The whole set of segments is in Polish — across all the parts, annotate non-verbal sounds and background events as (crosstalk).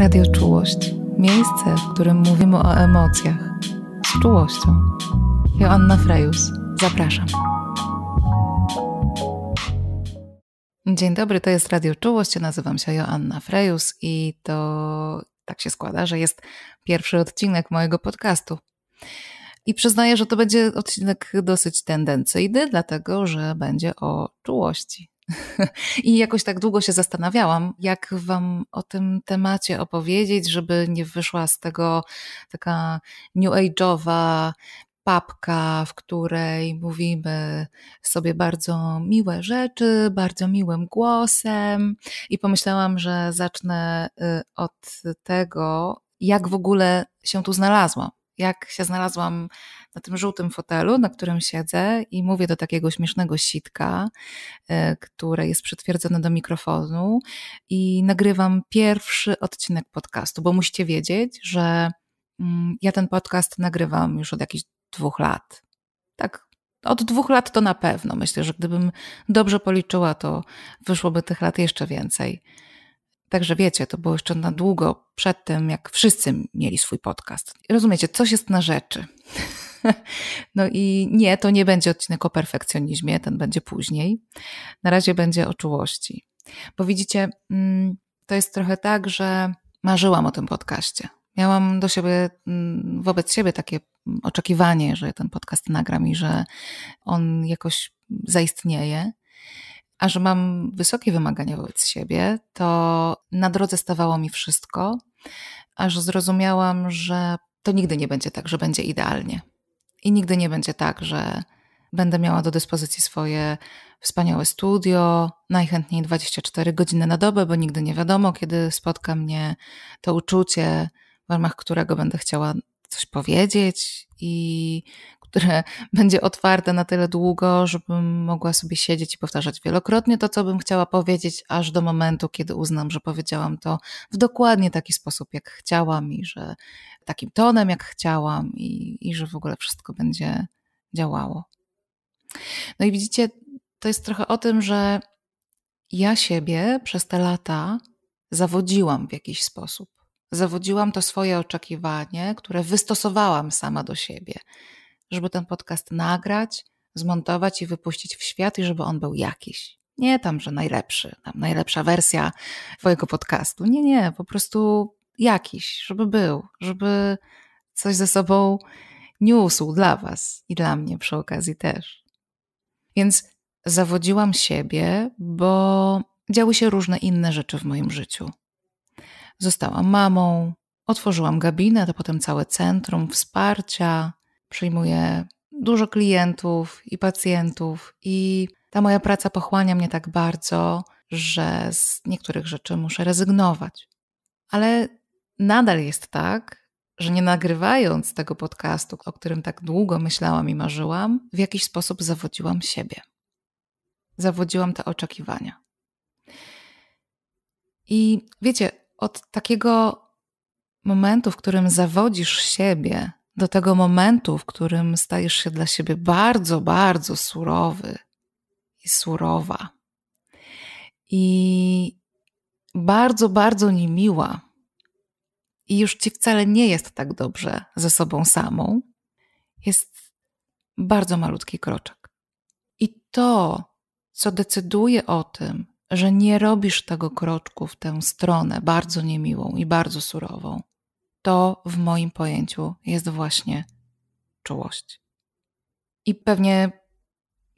Radio Czułość. Miejsce, w którym mówimy o emocjach. Z czułością. Joanna Frejus. Zapraszam. Dzień dobry, to jest Radio Czułość. nazywam się Joanna Frejus i to tak się składa, że jest pierwszy odcinek mojego podcastu. I przyznaję, że to będzie odcinek dosyć tendencyjny, dlatego że będzie o czułości. (laughs) I jakoś tak długo się zastanawiałam, jak Wam o tym temacie opowiedzieć, żeby nie wyszła z tego taka new age'owa papka, w której mówimy sobie bardzo miłe rzeczy, bardzo miłym głosem. I pomyślałam, że zacznę y, od tego, jak w ogóle się tu znalazłam. Jak się znalazłam na tym żółtym fotelu, na którym siedzę i mówię do takiego śmiesznego sitka, e, które jest przytwierdzone do mikrofonu i nagrywam pierwszy odcinek podcastu, bo musicie wiedzieć, że mm, ja ten podcast nagrywam już od jakichś dwóch lat. Tak, od dwóch lat to na pewno. Myślę, że gdybym dobrze policzyła, to wyszłoby tych lat jeszcze więcej. Także wiecie, to było jeszcze na długo przed tym, jak wszyscy mieli swój podcast. Rozumiecie, coś jest na rzeczy. (laughs) (laughs) No i nie, to nie będzie odcinek o perfekcjonizmie, ten będzie później. Na razie będzie o czułości. Bo widzicie, mm, to jest trochę tak, że marzyłam o tym podcaście. Miałam do siebie, mm, wobec siebie takie mm, oczekiwanie, że ten podcast nagram i że on jakoś zaistnieje. A że mam wysokie wymagania wobec siebie, to na drodze stawało mi wszystko, aż zrozumiałam, że to nigdy nie będzie tak, że będzie idealnie. I nigdy nie będzie tak, że będę miała do dyspozycji swoje wspaniałe studio, najchętniej 24 godziny na dobę, bo nigdy nie wiadomo, kiedy spotka mnie to uczucie, w ramach którego będę chciała coś powiedzieć i które (laughs) będzie otwarte na tyle długo, żebym mogła sobie siedzieć i powtarzać wielokrotnie to, co bym chciała powiedzieć, aż do momentu, kiedy uznam, że powiedziałam to w dokładnie taki sposób, jak chciałam i że takim tonem, jak chciałam i, i że w ogóle wszystko będzie działało. No i widzicie, to jest trochę o tym, że ja siebie przez te lata zawodziłam w jakiś sposób. Zawodziłam to swoje oczekiwanie, które wystosowałam sama do siebie żeby ten podcast nagrać, zmontować i wypuścić w świat i żeby on był jakiś. Nie tam, że najlepszy, tam najlepsza wersja Twojego podcastu. Nie, nie, po prostu jakiś, żeby był, żeby coś ze sobą niósł dla Was i dla mnie przy okazji też. Więc zawodziłam siebie, bo działy się różne inne rzeczy w moim życiu. Zostałam mamą, otworzyłam gabinet, a potem całe centrum wsparcia, przyjmuję dużo klientów i pacjentów, i ta moja praca pochłania mnie tak bardzo, że z niektórych rzeczy muszę rezygnować. Ale nadal jest tak, że nie nagrywając tego podcastu, o którym tak długo myślałam i marzyłam, w jakiś sposób zawodziłam siebie. Zawodziłam te oczekiwania. I wiecie, od takiego momentu, w którym zawodzisz siebie, do tego momentu, w którym stajesz się dla siebie bardzo, bardzo surowy i surowa. I bardzo, bardzo niemiła. I już ci wcale nie jest tak dobrze ze sobą samą. Jest bardzo malutki kroczek. I to, co decyduje o tym, że nie robisz tego kroczku w tę stronę bardzo niemiłą i bardzo surową, to w moim pojęciu jest właśnie czułość. I pewnie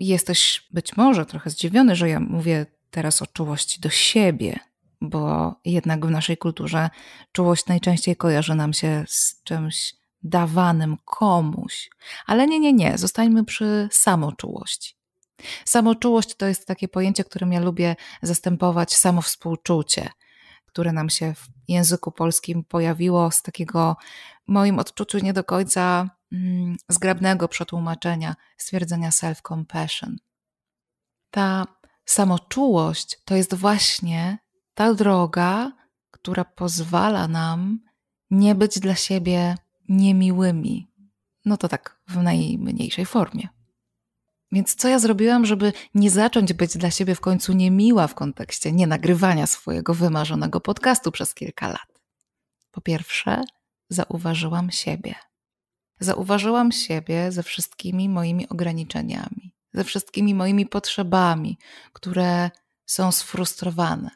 jesteś być może trochę zdziwiony, że ja mówię teraz o czułości do siebie, bo jednak w naszej kulturze czułość najczęściej kojarzy nam się z czymś dawanym komuś. Ale nie, nie, nie, zostańmy przy samoczułości. Samoczułość to jest takie pojęcie, którym ja lubię zastępować samowspółczucie które nam się w języku polskim pojawiło z takiego, moim odczuciu, nie do końca mm, zgrabnego przetłumaczenia stwierdzenia self-compassion. Ta samoczułość to jest właśnie ta droga, która pozwala nam nie być dla siebie niemiłymi. No to tak w najmniejszej formie. Więc co ja zrobiłam, żeby nie zacząć być dla siebie w końcu niemiła w kontekście nie nagrywania swojego wymarzonego podcastu przez kilka lat? Po pierwsze, zauważyłam siebie. Zauważyłam siebie ze wszystkimi moimi ograniczeniami, ze wszystkimi moimi potrzebami, które są sfrustrowane.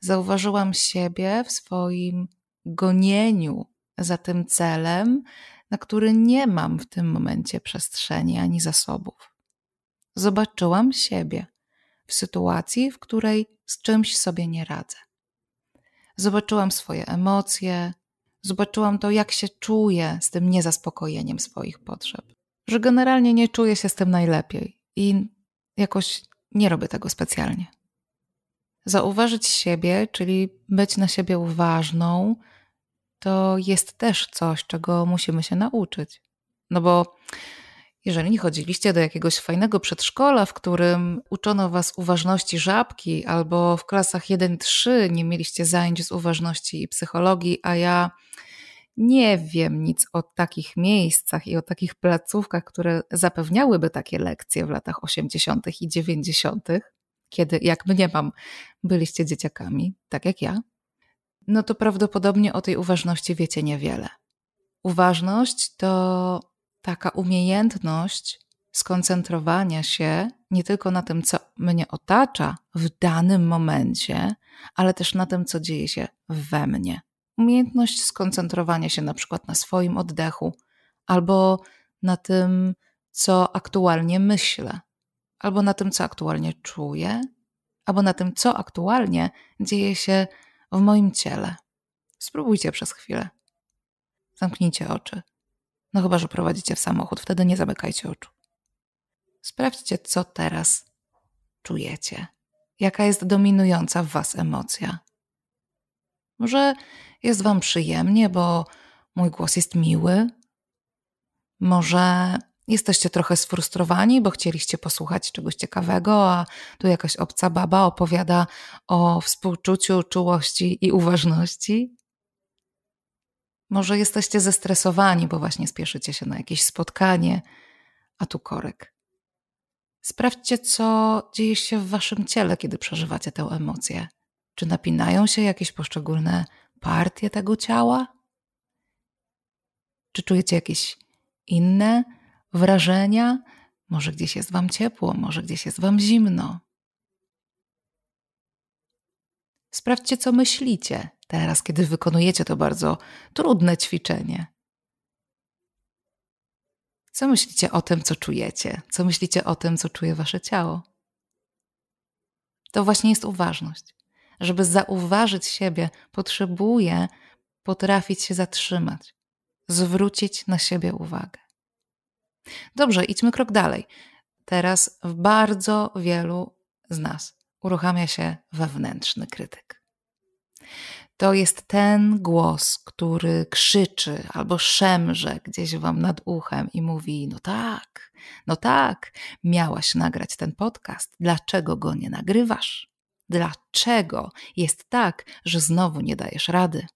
Zauważyłam siebie w swoim gonieniu za tym celem, na który nie mam w tym momencie przestrzeni ani zasobów. Zobaczyłam siebie w sytuacji, w której z czymś sobie nie radzę. Zobaczyłam swoje emocje, zobaczyłam to, jak się czuję z tym niezaspokojeniem swoich potrzeb, że generalnie nie czuję się z tym najlepiej i jakoś nie robię tego specjalnie. Zauważyć siebie, czyli być na siebie uważną, to jest też coś, czego musimy się nauczyć. No bo jeżeli nie chodziliście do jakiegoś fajnego przedszkola, w którym uczono was uważności żabki, albo w klasach 1-3 nie mieliście zajęć z uważności i psychologii, a ja nie wiem nic o takich miejscach i o takich placówkach, które zapewniałyby takie lekcje w latach 80. i 90., kiedy, jak mnie mam, byliście dzieciakami, tak jak ja, no to prawdopodobnie o tej uważności wiecie niewiele. Uważność to taka umiejętność skoncentrowania się nie tylko na tym, co mnie otacza w danym momencie, ale też na tym, co dzieje się we mnie. Umiejętność skoncentrowania się na przykład na swoim oddechu albo na tym, co aktualnie myślę, albo na tym, co aktualnie czuję, albo na tym, co aktualnie dzieje się w moim ciele. Spróbujcie przez chwilę. Zamknijcie oczy. No chyba, że prowadzicie w samochód, wtedy nie zamykajcie oczu. Sprawdźcie, co teraz czujecie. Jaka jest dominująca w Was emocja. Może jest Wam przyjemnie, bo mój głos jest miły. Może jesteście trochę sfrustrowani, bo chcieliście posłuchać czegoś ciekawego, a tu jakaś obca baba opowiada o współczuciu, czułości i uważności. Może jesteście zestresowani, bo właśnie spieszycie się na jakieś spotkanie, a tu korek. Sprawdźcie, co dzieje się w waszym ciele, kiedy przeżywacie tę emocję. Czy napinają się jakieś poszczególne partie tego ciała? Czy czujecie jakieś inne wrażenia? Może gdzieś jest wam ciepło, może gdzieś jest wam zimno. Sprawdźcie, co myślicie, teraz, kiedy wykonujecie to bardzo trudne ćwiczenie. Co myślicie o tym, co czujecie? Co myślicie o tym, co czuje wasze ciało? To właśnie jest uważność. Żeby zauważyć siebie, potrzebuje potrafić się zatrzymać, zwrócić na siebie uwagę. Dobrze, idźmy krok dalej. Teraz w bardzo wielu z nas uruchamia się wewnętrzny krytyk to jest ten głos, który krzyczy albo szemrze gdzieś wam nad uchem i mówi: No tak, no tak, miałaś nagrać ten podcast, dlaczego go nie nagrywasz? Dlaczego jest tak, że znowu nie dajesz rady?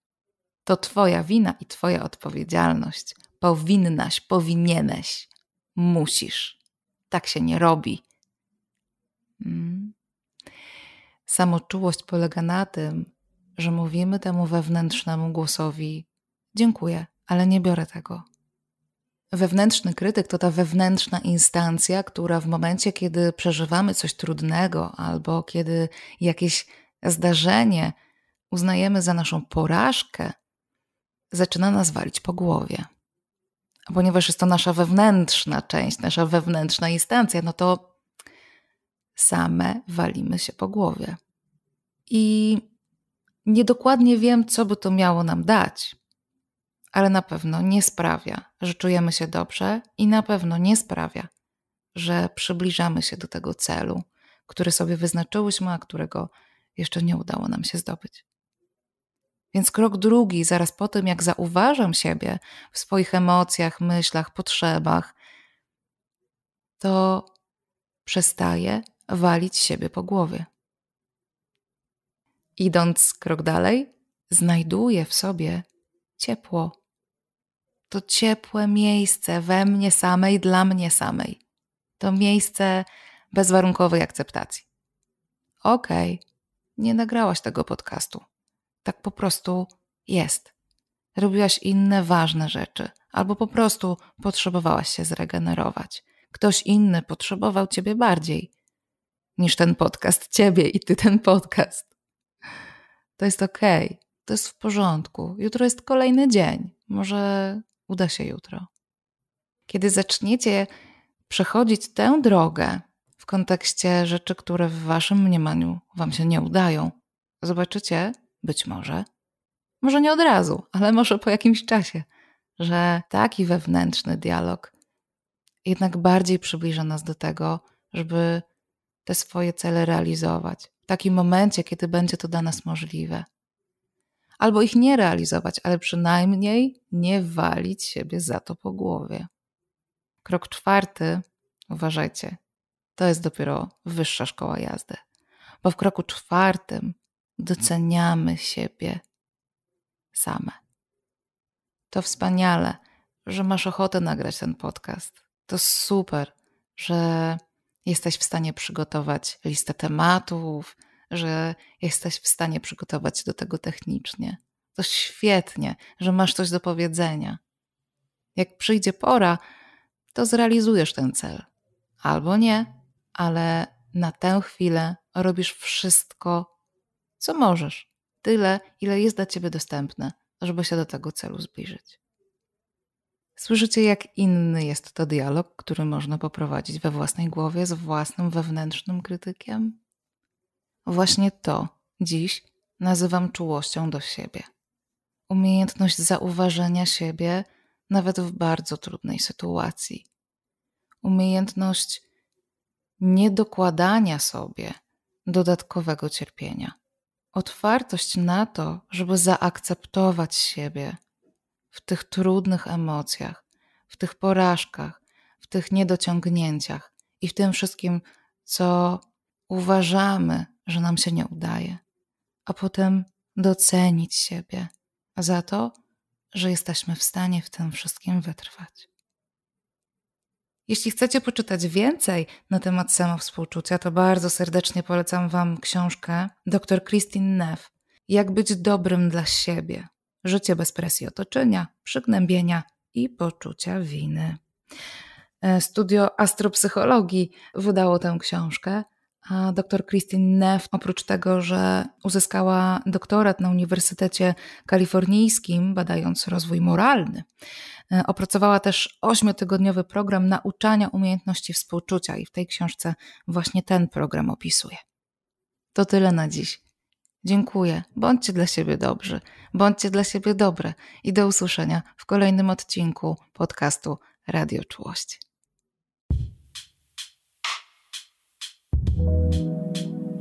To Twoja wina i Twoja odpowiedzialność. Powinnaś, powinieneś, musisz. Tak się nie robi. Mm. Samoczułość polega na tym, że mówimy temu wewnętrznemu głosowi: Dziękuję, ale nie biorę tego. Wewnętrzny krytyk to ta wewnętrzna instancja, która w momencie, kiedy przeżywamy coś trudnego albo kiedy jakieś zdarzenie uznajemy za naszą porażkę, zaczyna nas walić po głowie. A ponieważ jest to nasza wewnętrzna część, nasza wewnętrzna instancja, no to same walimy się po głowie. I Niedokładnie wiem, co by to miało nam dać, ale na pewno nie sprawia, że czujemy się dobrze i na pewno nie sprawia, że przybliżamy się do tego celu, który sobie wyznaczyłyśmy, a którego jeszcze nie udało nam się zdobyć. Więc krok drugi, zaraz po tym, jak zauważam siebie w swoich emocjach, myślach, potrzebach, to przestaję walić siebie po głowie idąc krok dalej, znajduję w sobie ciepło. To ciepłe miejsce we mnie samej, dla mnie samej. To miejsce bezwarunkowej akceptacji. Okej, okay, nie nagrałaś tego podcastu. Tak po prostu jest. Robiłaś inne ważne rzeczy, albo po prostu potrzebowałaś się zregenerować. Ktoś inny potrzebował ciebie bardziej niż ten podcast, ciebie i ty ten podcast. To jest okej, okay, to jest w porządku. Jutro jest kolejny dzień, może uda się jutro. Kiedy zaczniecie przechodzić tę drogę w kontekście rzeczy, które w waszym mniemaniu wam się nie udają, zobaczycie, być może, może nie od razu, ale może po jakimś czasie, że taki wewnętrzny dialog jednak bardziej przybliża nas do tego, żeby te swoje cele realizować, takim momencie, kiedy będzie to dla nas możliwe. Albo ich nie realizować, ale przynajmniej nie walić siebie za to po głowie. Krok czwarty, uważajcie, to jest dopiero wyższa szkoła jazdy, bo w kroku czwartym doceniamy siebie same. To wspaniale, że masz ochotę nagrać ten podcast. To super, że jesteś w stanie przygotować listę tematów, że jesteś w stanie przygotować do tego technicznie. To świetnie, że masz coś do powiedzenia. Jak przyjdzie pora, to zrealizujesz ten cel. Albo nie, ale na tę chwilę robisz wszystko, co możesz. Tyle, ile jest dla ciebie dostępne, żeby się do tego celu zbliżyć. Słyszycie, jak inny jest to dialog, który można poprowadzić we własnej głowie z własnym wewnętrznym krytykiem? Właśnie to dziś nazywam czułością do siebie. Umiejętność zauważenia siebie nawet w bardzo trudnej sytuacji. Umiejętność niedokładania sobie dodatkowego cierpienia. Otwartość na to, żeby zaakceptować siebie w tych trudnych emocjach, w tych porażkach, w tych niedociągnięciach i w tym wszystkim, co uważamy, że nam się nie udaje, a potem docenić siebie za to, że jesteśmy w stanie w tym wszystkim wytrwać. Jeśli chcecie poczytać więcej na temat samowspółczucia, to bardzo serdecznie polecam Wam książkę dr Christine Neff Jak być dobrym dla siebie życie bez presji otoczenia, przygnębienia i poczucia winy. E, studio Astropsychologii wydało tę książkę. A dr Christine Neff, oprócz tego, że uzyskała doktorat na Uniwersytecie Kalifornijskim, badając rozwój moralny, e, opracowała też ośmiotygodniowy program nauczania umiejętności współczucia i w tej książce właśnie ten program opisuje. To tyle na dziś. Dziękuję. Bądźcie dla siebie dobrzy, bądźcie dla siebie dobre i do usłyszenia w kolejnym odcinku podcastu Radio Czułość.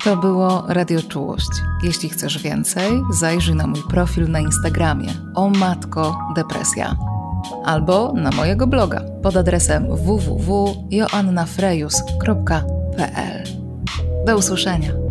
To było Radio Czułość. Jeśli chcesz więcej, zajrzyj na mój profil na Instagramie o matko depresja albo na mojego bloga pod adresem www.joannafrejus.pl. Do usłyszenia.